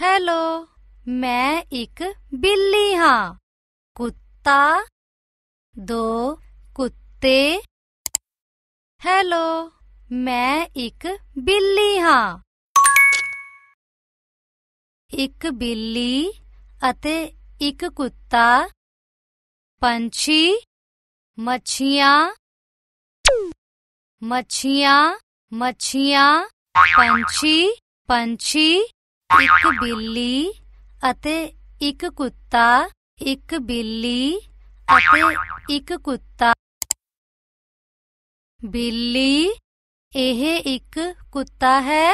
hello मैं एक बिल्ली हाँ कुत्ता दो कुत्ते हेलो मैं एक बिल्ली हाँ एक बिल्ली अते एक कुत्ता पंछी मछिया मछिया मछिया पंछी पंछी एक बिल्ली एक कुत्ता एक बिल्ली एक कुत्ता बिल्ली एह एक कुत्ता है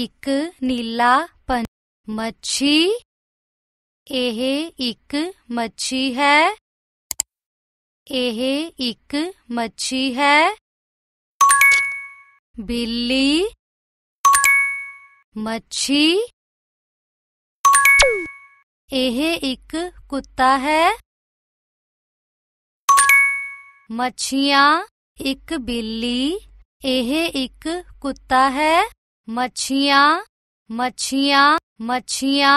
एक नीला पन मच्छी एह एक मच्छी है एह एक मच्छी है बिल्ली मच्छी एह एक कुत्ता है मछिया एक बिल्ली यह एक कुत्ता है मछिया मछिया मछिया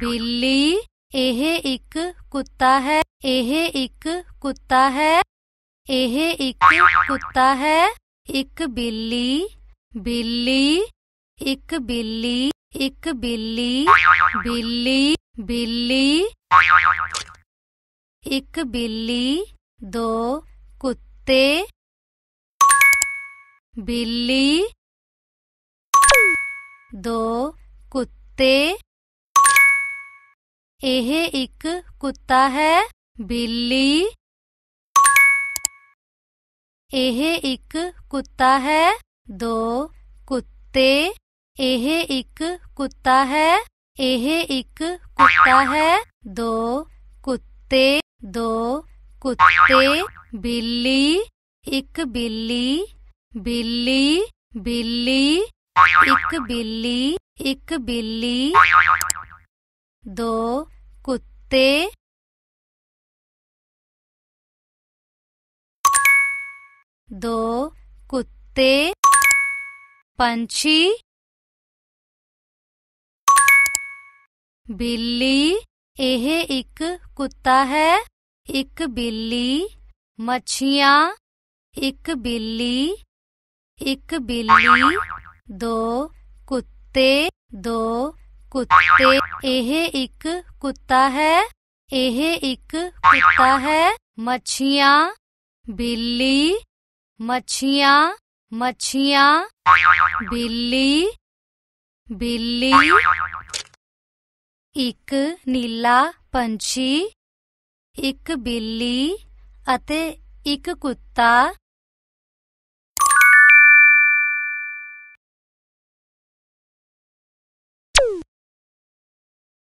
बिल्ली यह एक कुत्ता है यह एक कुत्ता है यह एक कुत्ता है एक बिल्ली बिल्ली एक बिल्ली एक बिल्ली बिल्ली बिल्ली एक बिल्ली दो कुत्ते बिल्ली दो कुत्ते यह एक कुत्ता है बिल्ली यह एक कुत्ता है दो कुत्ते एह एक कुत्ता है एह एक कुत्ता है दो कुत्ते दो कुत्ते बिल्ली एक बिल्ली बिल्ली बिल्ली एक बिल्ली एक बिल्ली दो कुत्ते दो कुत्ते पंछी बिल्ली एह एक कुत्ता है एक बिल्ली मछिया एक बिल्ली एक बिल्ली दो कुत्ते दो कुत्ते एह एक कुत्ता है एह एक कुत्ता है मछिया बिल्ली मछिया मछिया बिल्ली बिल्ली ਇੱਕ ਨੀਲਾ ਪੰਛੀ ਇੱਕ ਬਿੱਲੀ ਅਤੇ ਇੱਕ ਕੁੱਤਾ